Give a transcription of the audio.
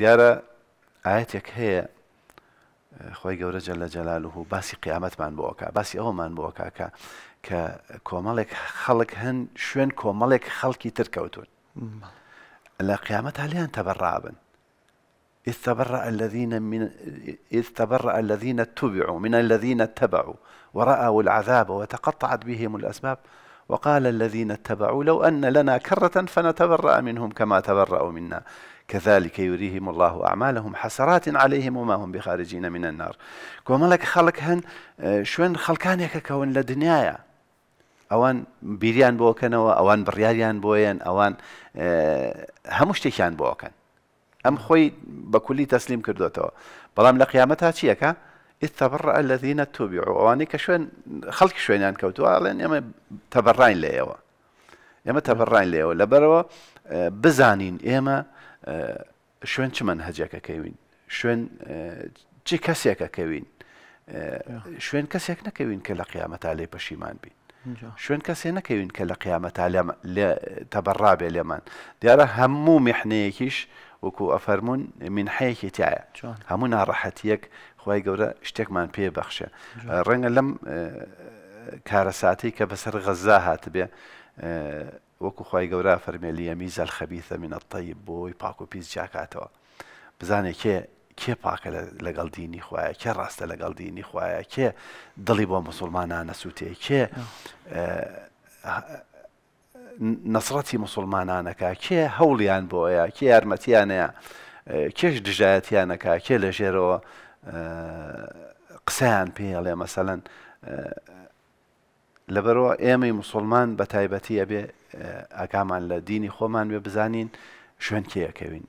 دیارە ئاەتێک هەیە آه، خۆی گەورە جە لە جەلالوه و باسی قیامەتمان بۆکە باسی ئەومان بۆکاکە کە کۆمەڵێک خەڵک هەن شوێن کۆمەڵێک خەڵکی ترکەوتون لە قیامەت هەلیان تەبڕابن إذ تبرأ الذين من إذ تبرأ الذين اتبعوا من الذين اتبعوا ورأوا العذاب وتقطعت بهم الأسباب وقال الذين اتبعوا لو أن لنا كرة فنتبرأ منهم كما تبرأوا منا كذلك يريهم الله أعمالهم حسرات عليهم وما هم بخارجين من النار كومالك خلق هن آه، شوين خلقانك كون لدنيايا اوان بيريان بۆکەنەوە اوان برياريان بوين اوان هەموو آه، شتێکیان بۆکەن ام خوي بەکولی تسليم كردوتو بلام لقيامتها قیامەت تا تبرع الذين تبعوا ئەوانەی کە شوێن خەڵک يعني شوێنیان آه، کەوتوواڵێن ئێمە تەبڕین لە ئێوە ئێمە نعم. تەبڕین لێەوە لەبەرەوە آه، بزانین ئێمە آه، شوێن چمەن هەجەکەکەوین شوێن چی کەسێکەکەوین شوێن کەسێک نەکەوین کە لە قیامەتا لێ پەشیمان بین شوێن کەسێ نەکەوین کە لە قیامەتا تەبڕابێ لێمان دیارە هەموو میحنەیەکیش وكو أفرمون من تایە هەموو ناڕەحەتیەک خی گەورە شتێکمان پێ بەخشە ڕەنگە لەم اه، کارەساتی کە بەسەر غەزا هات بێ اه، وەکو خی گەورە فەرمێلی ئەمی زەل خەبیتە منە تەی بۆی پاک و پیس جاکاتەوە بزانێ كي کێ پاکە لەگەڵ دینی خوایە کێ ڕاستە لەگەڵ دینی خوایە کێ دڵی بۆ مسلمانان نەسووتێ نەسرەتی مسلمانانەکە کێ هەوڵیان بۆیە کێ یارمەتیانەیە کێش دژایەتیانەکە کێ لە ژێرەوە قسەیان پێڵێ مەسەەن لەبەرەوە ئێمەی مسلمان بە تایبەتی ئەبێ ئاگامان لە دینی خۆمان بێ بزانین شوێن کێەکەوین.